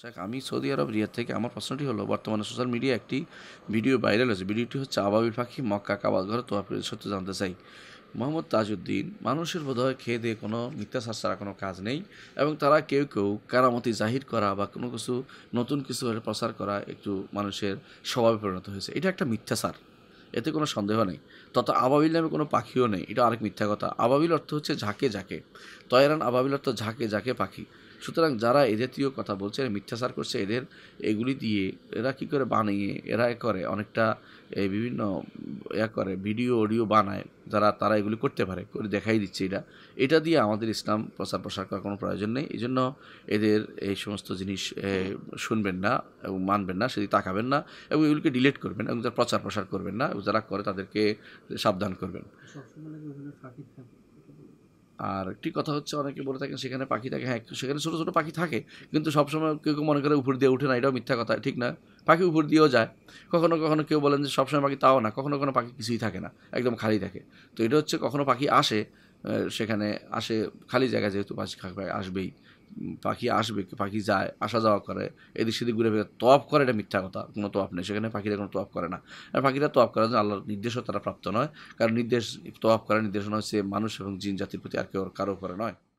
শেখ আমি সৌদি আরব রিয়াদ থেকে আমার প্রশ্নটি হলো বর্তমানে সোশ্যাল মিডিয়া একটি ভিডিও ভাইরাল হয়েছে ভিডিওটি হচ্ছে আবাবিল পাখি মক্কা কাবাল ঘরে আপনি সত্য জানতে চাই মোহাম্মদ তাজউদ্দিন মানুষের বোধহয় খেয়ে দিয়ে কোনো মিথ্যাচার ছাড়া কোনো কাজ নেই এবং তারা কেউ কেউ কারামতি জাহির করা বা কোনো কিছু নতুন কিছু প্রচার করা একটু মানুষের স্বভাবে পরিণত হয়েছে এটা একটা মিথ্যাচার এতে কোনো সন্দেহ নেই তত আবাবিল নামে কোনো পাখিও নেই এটা আরেক মিথ্যা কথা আবাবিল অর্থ হচ্ছে ঝাঁকে ঝাঁকে তয়রান আবাবিল অর্থ ঝাঁকে ঝাঁকে পাখি সুতরাং যারা এ জাতীয় কথা বলছে মিথ্যাচার করছে এদের এগুলি দিয়ে এরা কি করে বানিয়ে এরা করে অনেকটা বিভিন্ন ইয়া করে ভিডিও অডিও বানায় যারা তারা এগুলি করতে পারে করে দেখাই দিচ্ছে এটা এটা দিয়ে আমাদের ইসলাম প্রচার প্রসার করার কোনো প্রয়োজন নেই এই জন্য এদের এই সমস্ত জিনিস শুনবেন না এবং মানবেন না সেদিকে তাকাবেন না এবং এগুলিকে ডিলেট করবেন এবং যারা প্রচার প্রসার করবেন না এবং যারা করে তাদেরকে সাবধান করবেন আর একটি কথা হচ্ছে অনেকে বলে থাকেন সেখানে পাখি থাকে হ্যাঁ সেখানে ছোটো ছোটো পাখি থাকে কিন্তু সবসময় কেউ কেউ মনে করে উপর দিয়ে উঠে না এটাও মিথ্যা কথা ঠিক না পাখি উপর দিয়েও যায় কখনো কখনো কেউ বলেন যে সবসময় পাখি তাও না কখনো কখনো পাখি কিছুই থাকে না একদম খালি থাকে তো এটা হচ্ছে কখনো পাখি আসে সেখানে আসে খালি জায়গা যেহেতু পাখি আসবেই পাখি আসবে পাখি যায় আসা যাওয়া করে এদিক সেদিক ঘুরে ফিরে তপ করে এটা মিথ্যা কথা কোনো তপ নেই সেখানে পাখিরা কোনো তপ করে না আর পাখিরা তপ করার জন্য আল্লাহর নির্দেশও তারা প্রাপ্ত নয় কারণ নির্দেশ তপ করার নির্দেশনা হচ্ছে মানুষ এবং জিন জাতির প্রতি আর কেউ কারো করে নয়